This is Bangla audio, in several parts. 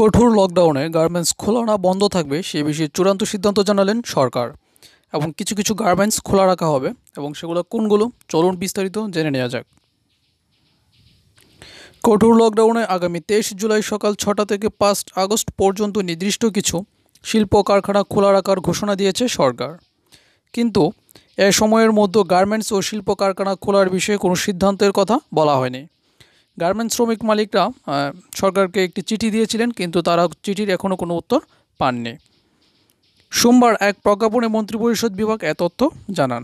কঠোর লকডাউনে গার্মেন্টস খোলা না বন্ধ থাকবে সে বিষয়ে চূড়ান্ত সিদ্ধান্ত জানালেন সরকার এবং কিছু কিছু গার্মেন্টস খোলা রাখা হবে এবং সেগুলো কোনগুলো চলুন বিস্তারিত জেনে নেওয়া যাক কঠোর লকডাউনে আগামী তেইশ জুলাই সকাল ছটা থেকে পাঁচ আগস্ট পর্যন্ত নির্দিষ্ট কিছু শিল্প কারখানা খোলা রাখার ঘোষণা দিয়েছে সরকার কিন্তু এ সময়ের মধ্যে গার্মেন্টস ও শিল্প কারখানা খোলার বিষয়ে কোনো সিদ্ধান্তের কথা বলা হয়নি গার্মেন্টস শ্রমিক মালিকরা সরকারকে একটি চিঠি দিয়েছিলেন কিন্তু তারা চিঠির এখনও কোনো উত্তর পাননি সোমবার এক প্রজ্ঞাপনে মন্ত্রিপরিষদ বিভাগ এ তথ্য জানান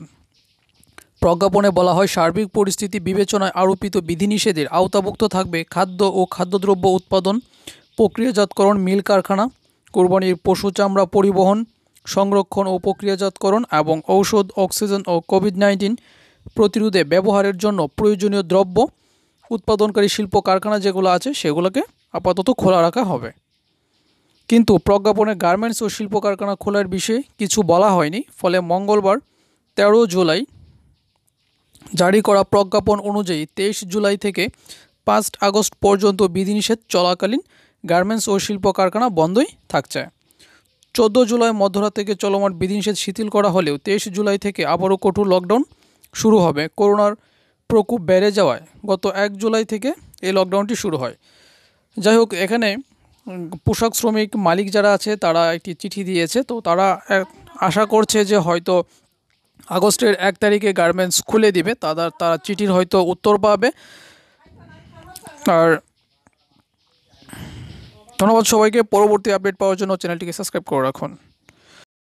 প্রজ্ঞাপনে বলা হয় সার্বিক পরিস্থিতি বিবেচনায় আরোপিত বিধিনিষেধের আওতাভুক্ত থাকবে খাদ্য ও খাদ্যদ্রব্য উৎপাদন প্রক্রিয়াজাতকরণ মিল কারখানা কোরবানির পশু চামড়া পরিবহন সংরক্ষণ ও প্রক্রিয়াজাতকরণ এবং ঔষধ অক্সিজেন ও কোভিড নাইন্টিন প্রতিরোধে ব্যবহারের জন্য প্রয়োজনীয় দ্রব্য উৎপাদনকারী শিল্প কারখানা যেগুলো আছে সেগুলোকে আপাতত খোলা রাখা হবে কিন্তু প্রজ্ঞাপনে গার্মেন্টস ও শিল্প কারখানা খোলার বিষয়ে কিছু বলা হয়নি ফলে মঙ্গলবার তেরো জুলাই জারি করা প্রজ্ঞাপন অনুযায়ী তেইশ জুলাই থেকে পাঁচ আগস্ট পর্যন্ত বিধিনিষেধ চলাকালীন গার্মেন্টস ও শিল্প কারখানা বন্ধই থাকছে চোদ্দ জুলাই মধ্যরাত থেকে চলমান বিধিনিষেধ শিথিল করা হলেও তেইশ জুলাই থেকে আবারও কঠোর লকডাউন শুরু হবে করোনার প্রকোপ বেড়ে যাওয়ায় গত এক জুলাই থেকে এই লকডাউনটি শুরু হয় যাই হোক এখানে পোশাক শ্রমিক মালিক যারা আছে তারা একটি চিঠি দিয়েছে তো তারা আশা করছে যে হয়তো আগস্টের এক তারিখে গার্মেন্টস খুলে দিবে তারা তারা চিঠির হয়তো উত্তর পাবে আর ধন্যবাদ সবাইকে পরবর্তী আপডেট পাওয়ার জন্য চ্যানেলটিকে সাবস্ক্রাইব করে রাখুন